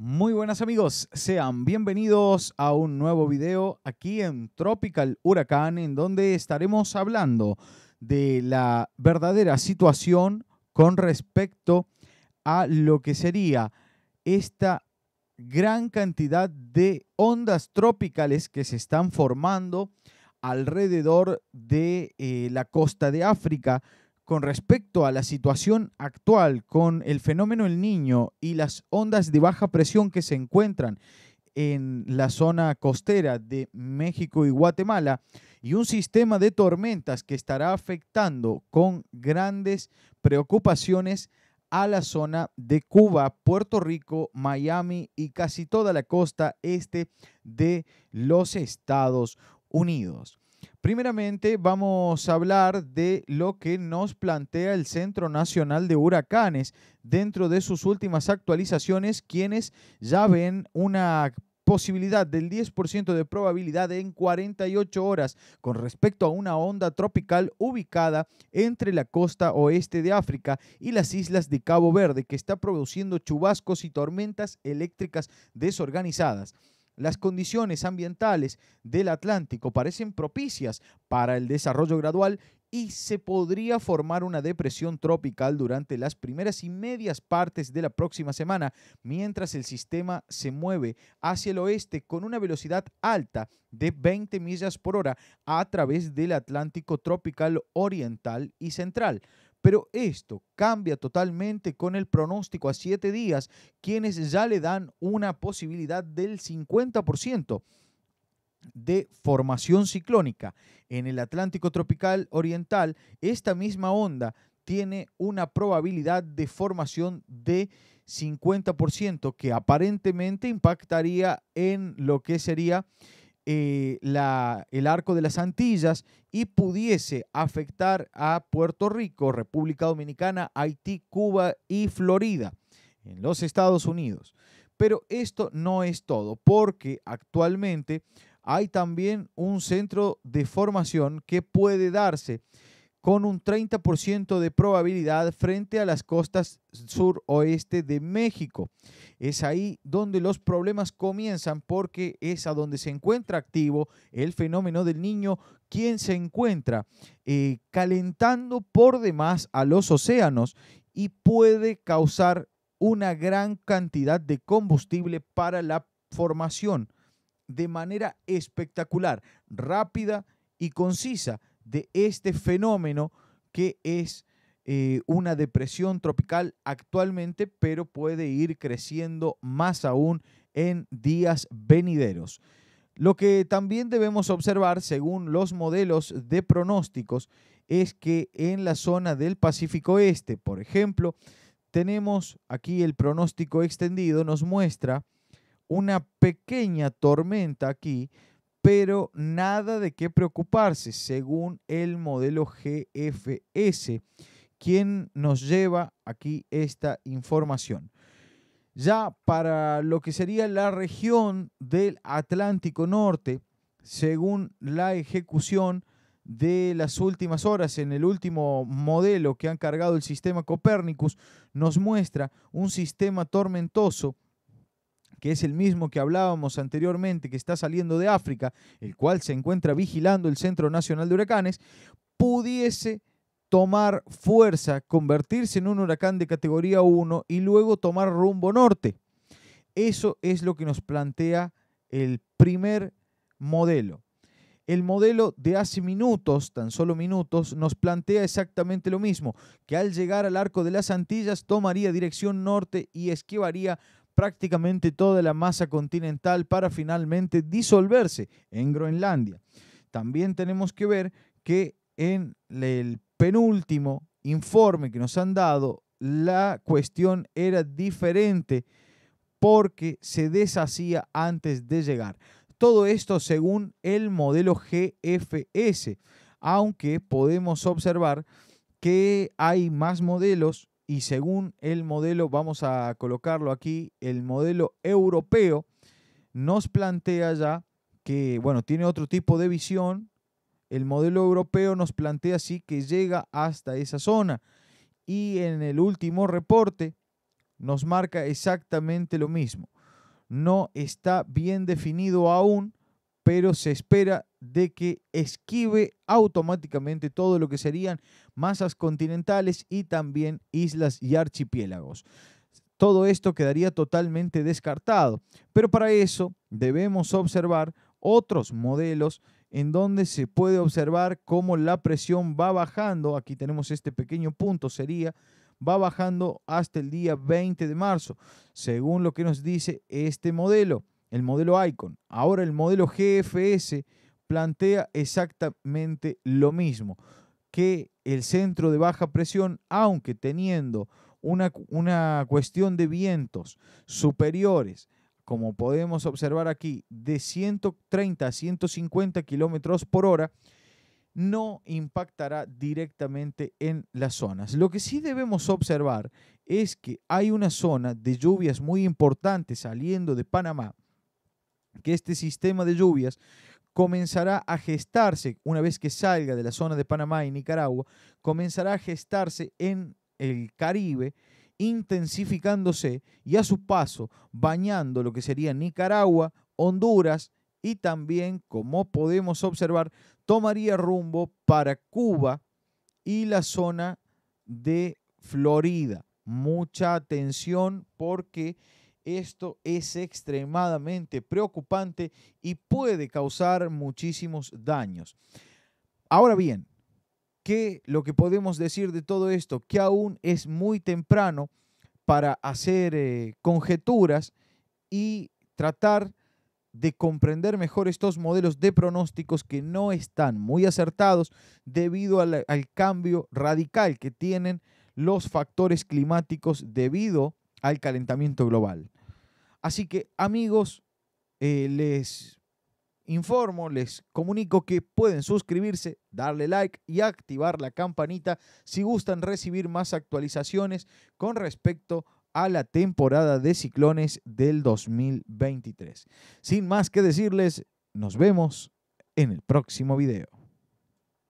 Muy buenas amigos, sean bienvenidos a un nuevo video aquí en Tropical Huracán, en donde estaremos hablando de la verdadera situación con respecto a lo que sería esta gran cantidad de ondas tropicales que se están formando alrededor de eh, la costa de África, con respecto a la situación actual con el fenómeno El niño y las ondas de baja presión que se encuentran en la zona costera de México y Guatemala y un sistema de tormentas que estará afectando con grandes preocupaciones a la zona de Cuba, Puerto Rico, Miami y casi toda la costa este de los Estados Unidos. Primeramente vamos a hablar de lo que nos plantea el Centro Nacional de Huracanes dentro de sus últimas actualizaciones, quienes ya ven una posibilidad del 10% de probabilidad en 48 horas con respecto a una onda tropical ubicada entre la costa oeste de África y las islas de Cabo Verde que está produciendo chubascos y tormentas eléctricas desorganizadas las condiciones ambientales del Atlántico parecen propicias para el desarrollo gradual y se podría formar una depresión tropical durante las primeras y medias partes de la próxima semana, mientras el sistema se mueve hacia el oeste con una velocidad alta de 20 millas por hora a través del Atlántico tropical oriental y central. Pero esto cambia totalmente con el pronóstico a siete días, quienes ya le dan una posibilidad del 50% de formación ciclónica. En el Atlántico Tropical Oriental, esta misma onda tiene una probabilidad de formación de 50% que aparentemente impactaría en lo que sería eh, el arco de las Antillas y pudiese afectar a Puerto Rico, República Dominicana, Haití, Cuba y Florida en los Estados Unidos. Pero esto no es todo, porque actualmente hay también un centro de formación que puede darse con un 30% de probabilidad frente a las costas suroeste de México. Es ahí donde los problemas comienzan porque es a donde se encuentra activo el fenómeno del niño, quien se encuentra eh, calentando por demás a los océanos y puede causar una gran cantidad de combustible para la formación de manera espectacular, rápida y concisa de este fenómeno que es eh, una depresión tropical actualmente, pero puede ir creciendo más aún en días venideros. Lo que también debemos observar, según los modelos de pronósticos, es que en la zona del Pacífico Oeste, por ejemplo, tenemos aquí el pronóstico extendido, nos muestra una pequeña tormenta aquí pero nada de qué preocuparse según el modelo GFS, quien nos lleva aquí esta información. Ya para lo que sería la región del Atlántico Norte, según la ejecución de las últimas horas en el último modelo que han cargado el sistema Copérnicus, nos muestra un sistema tormentoso que es el mismo que hablábamos anteriormente, que está saliendo de África, el cual se encuentra vigilando el Centro Nacional de Huracanes, pudiese tomar fuerza, convertirse en un huracán de categoría 1 y luego tomar rumbo norte. Eso es lo que nos plantea el primer modelo. El modelo de hace minutos, tan solo minutos, nos plantea exactamente lo mismo, que al llegar al arco de las Antillas tomaría dirección norte y esquivaría prácticamente toda la masa continental para finalmente disolverse en Groenlandia. También tenemos que ver que en el penúltimo informe que nos han dado, la cuestión era diferente porque se deshacía antes de llegar. Todo esto según el modelo GFS, aunque podemos observar que hay más modelos y según el modelo, vamos a colocarlo aquí, el modelo europeo nos plantea ya que, bueno, tiene otro tipo de visión. El modelo europeo nos plantea así que llega hasta esa zona. Y en el último reporte nos marca exactamente lo mismo. No está bien definido aún pero se espera de que esquive automáticamente todo lo que serían masas continentales y también islas y archipiélagos. Todo esto quedaría totalmente descartado, pero para eso debemos observar otros modelos en donde se puede observar cómo la presión va bajando, aquí tenemos este pequeño punto, sería, va bajando hasta el día 20 de marzo, según lo que nos dice este modelo el modelo Icon, ahora el modelo GFS, plantea exactamente lo mismo, que el centro de baja presión, aunque teniendo una, una cuestión de vientos superiores, como podemos observar aquí, de 130 a 150 kilómetros por hora, no impactará directamente en las zonas. Lo que sí debemos observar es que hay una zona de lluvias muy importante saliendo de Panamá que este sistema de lluvias comenzará a gestarse, una vez que salga de la zona de Panamá y Nicaragua, comenzará a gestarse en el Caribe, intensificándose y a su paso bañando lo que sería Nicaragua, Honduras y también, como podemos observar, tomaría rumbo para Cuba y la zona de Florida. Mucha atención porque esto es extremadamente preocupante y puede causar muchísimos daños. Ahora bien, ¿qué lo que podemos decir de todo esto? Que aún es muy temprano para hacer eh, conjeturas y tratar de comprender mejor estos modelos de pronósticos que no están muy acertados debido al cambio radical que tienen los factores climáticos debido al calentamiento global. Así que amigos, eh, les informo, les comunico que pueden suscribirse, darle like y activar la campanita si gustan recibir más actualizaciones con respecto a la temporada de ciclones del 2023. Sin más que decirles, nos vemos en el próximo video.